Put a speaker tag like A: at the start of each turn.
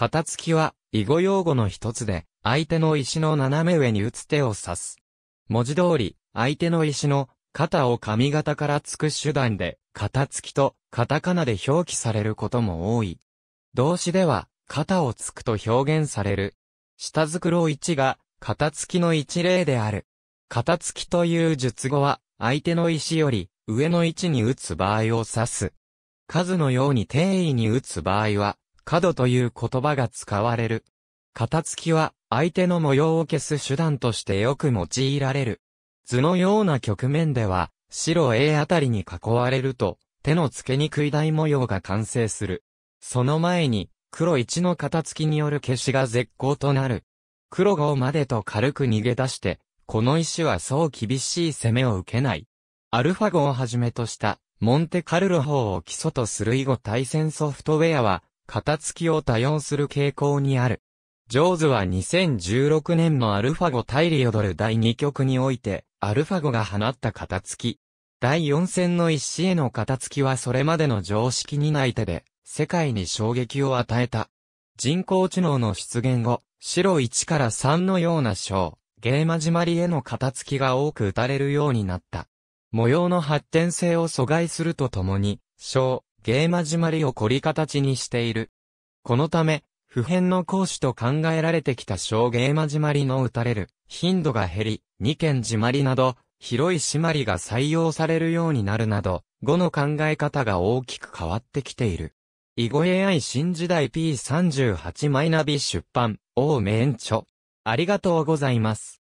A: 肩付きは、囲碁用語の一つで、相手の石の斜め上に打つ手を指す。文字通り、相手の石の肩を髪型からつく手段で、肩付きとカタカナで表記されることも多い。動詞では、肩をつくと表現される。下袋1が、肩付きの一例である。肩付きという術語は、相手の石より、上の位置に打つ場合を指す。数のように定位に打つ場合は、角という言葉が使われる。片付きは相手の模様を消す手段としてよく用いられる。図のような局面では、白 A あたりに囲われると、手の付けにくい大模様が完成する。その前に、黒1の片付きによる消しが絶好となる。黒5までと軽く逃げ出して、この石はそう厳しい攻めを受けない。アルファ5をはじめとした、モンテカルロ法を基礎とする以後対戦ソフトウェアは、片付きを多用する傾向にある。ジョーズは2016年のアルファゴ対リオドル第2局において、アルファゴが放った片付き。第4戦の一試への片付きはそれまでの常識にない手で、世界に衝撃を与えた。人工知能の出現後、白1から3のような章、ゲーマジマリへの片付きが多く打たれるようになった。模様の発展性を阻害するとともに、章、ーマジマりを凝り形にしている。このため、普遍の講師と考えられてきた小ーまじまりの打たれる頻度が減り、二件じまりなど、広い締まりが採用されるようになるなど、語の考え方が大きく変わってきている。囲碁 AI 新時代 P38 マイナビ出版、王名著。ありがとうございます。